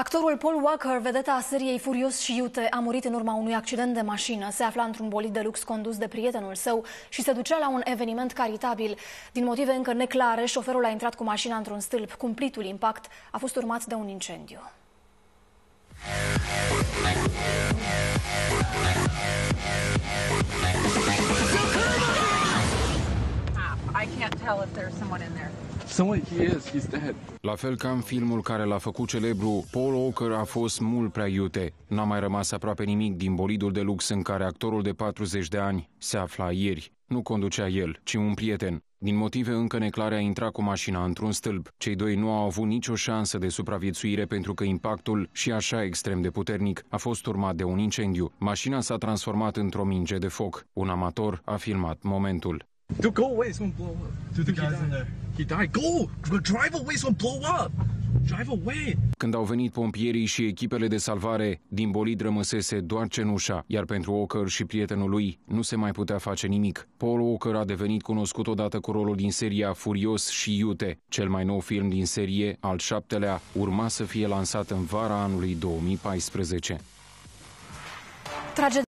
Actorul Paul Walker, vedeta a seriei Furios și Iute, a murit în urma unui accident de mașină. Se afla într-un bolid de lux condus de prietenul său și se ducea la un eveniment caritabil. Din motive încă neclare, șoferul a intrat cu mașina într-un stâlp. Cumplitul impact a fost urmat de un incendiu. tell if there's someone in there. La fel ca în filmul care l-a făcut celebru, Paul Walker a fost mult prea iute. N-a mai rămas aproape nimic din bolidul de lux în care actorul de 40 de ani se afla ieri. Nu conducea el, ci un prieten. Din motive încă neclare a intrat cu mașina într-un stâlp. Cei doi nu au avut nicio șansă de supraviețuire pentru că impactul, și așa extrem de puternic, a fost urmat de un incendiu. Mașina s-a transformat într-o minge de foc. Un amator a filmat momentul. Dude, go away. It's gonna blow up. Dude, the guy's in there. He died. Go! Drive away. It's gonna blow up. Drive away. Când au venit pompierii și echipele de salvare, din bolid rămăsese doar cenușa, iar pentru Ocker și prietenul lui nu se mai putea face nimic. Paul Ocker a devenit cunoscut odată cu rolul din seria Furios și Iute. Cel mai nou film din serie, al șaptelea, urma să fie lansat în vara anului 2014. Trage